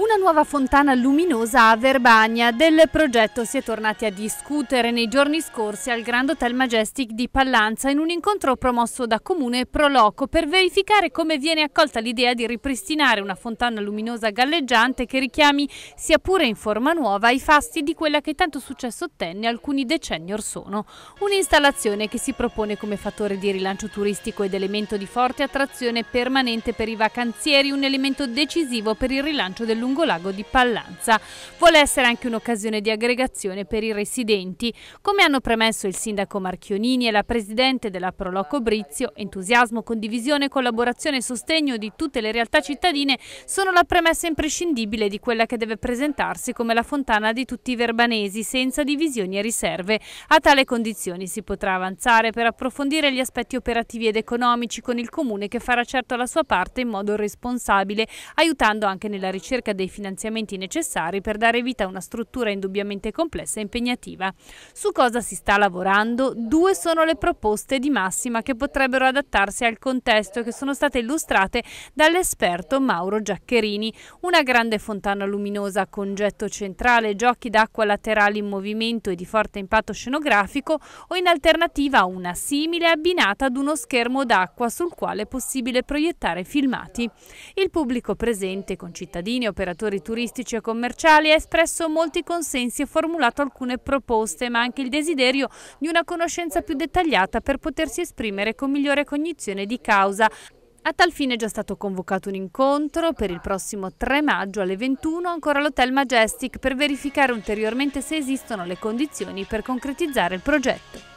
Una nuova fontana luminosa a Verbania. Del progetto si è tornati a discutere nei giorni scorsi al Grand Hotel Majestic di Pallanza in un incontro promosso da Comune e Proloco per verificare come viene accolta l'idea di ripristinare una fontana luminosa galleggiante che richiami, sia pure in forma nuova, i fasti di quella che tanto successo ottenne alcuni decenni or sono. Un'installazione che si propone come fattore di rilancio turistico ed elemento di forte attrazione permanente per i vacanzieri, un elemento decisivo per il rilancio dell'umanità lungo lago di Pallanza. Vuole essere anche un'occasione di aggregazione per i residenti. Come hanno premesso il sindaco Marchionini e la presidente della Proloco Brizio, entusiasmo, condivisione, collaborazione e sostegno di tutte le realtà cittadine sono la premessa imprescindibile di quella che deve presentarsi come la fontana di tutti i verbanesi, senza divisioni e riserve. A tale condizione si potrà avanzare per approfondire gli aspetti operativi ed economici con il Comune che farà certo la sua parte in modo responsabile, aiutando anche nella ricerca dei finanziamenti necessari per dare vita a una struttura indubbiamente complessa e impegnativa. Su cosa si sta lavorando? Due sono le proposte di massima che potrebbero adattarsi al contesto e che sono state illustrate dall'esperto Mauro Giaccherini. Una grande fontana luminosa con getto centrale, giochi d'acqua laterali in movimento e di forte impatto scenografico o in alternativa una simile abbinata ad uno schermo d'acqua sul quale è possibile proiettare filmati. Il pubblico presente, con cittadini o operatori turistici e commerciali ha espresso molti consensi e formulato alcune proposte, ma anche il desiderio di una conoscenza più dettagliata per potersi esprimere con migliore cognizione di causa. A tal fine è già stato convocato un incontro per il prossimo 3 maggio alle 21 ancora all'Hotel Majestic per verificare ulteriormente se esistono le condizioni per concretizzare il progetto.